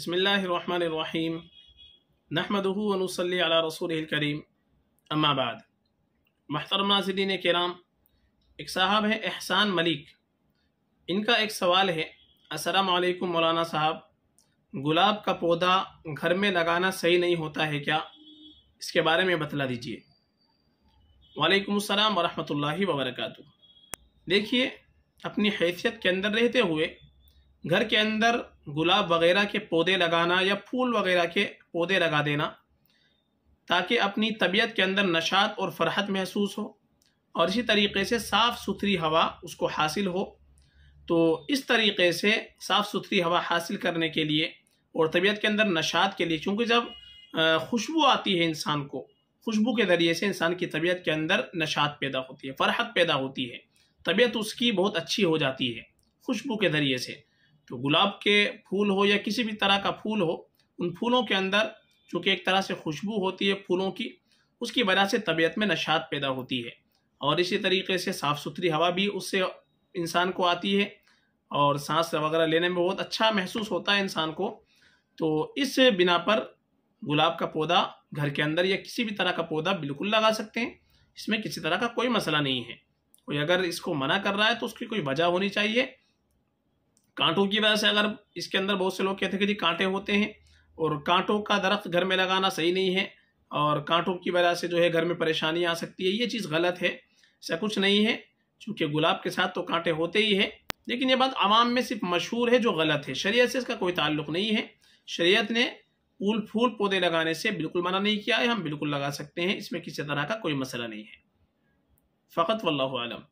बसमीम नहमदनसली रसूल करीम अम्माबाद महतरम नाजरीन कराम एक साहब हैं एहसान मलिक इनका एक सवाल है असलकम मौलाना साहब गुलाब का पौधा घर में लगाना सही नहीं होता है क्या इसके बारे में बतला दीजिए वालेकुम अस्सलाम वरहमतुल्लाहि वबरकatuh देखिए अपनी हैसियत के अंदर रहते हुए घर के अंदर गुलाब वगैरह के पौधे लगाना या फूल वगैरह के पौधे लगा देना ताकि अपनी तबीयत के अंदर नशात और फरहत महसूस हो और इसी तरीके से साफ़ सुथरी हवा उसको हासिल हो तो इस तरीके से साफ़ सुथरी हवा हासिल करने के लिए और तबीयत के अंदर नशात के लिए क्योंकि जब खुशबू आती है इंसान को खुशबू के ज़रिए से इंसान की तबीयत के अंदर नशात पैदा होती है फरहत पैदा होती है तबीयत उसकी बहुत अच्छी हो जाती है खुशबू के ज़रिए से तो गुलाब के फूल हो या किसी भी तरह का फूल हो उन फूलों के अंदर चूँकि एक तरह से खुशबू होती है फूलों की उसकी वजह से तबीयत में नशात पैदा होती है और इसी तरीके से साफ़ सुथरी हवा भी उससे इंसान को आती है और सांस वगैरह लेने में बहुत अच्छा महसूस होता है इंसान को तो इस बिना पर गुलाब का पौधा घर के अंदर या किसी भी तरह का पौधा बिल्कुल लगा सकते हैं इसमें किसी तरह का कोई मसला नहीं है कोई अगर इसको मना कर रहा है तो उसकी कोई वजह होनी चाहिए कांटों की वजह से अगर इसके अंदर बहुत से लोग कहते हैं कि जी कांटे होते हैं और कांटों का दरख्त घर में लगाना सही नहीं है और कांटों की वजह से जो है घर में परेशानी आ सकती है ये चीज़ गलत है ऐसा कुछ नहीं है चूँकि गुलाब के साथ तो कांटे होते ही है लेकिन ये बात आवाम में सिर्फ मशहूर है जो गलत है शरीय से इसका कोई ताल्लुक नहीं है शरीयत ने फूल फूल पौधे लगाने से बिल्कुल मना नहीं किया है हम बिल्कुल लगा सकते हैं इसमें किसी तरह का कोई मसला नहीं है फ़कत वल्लम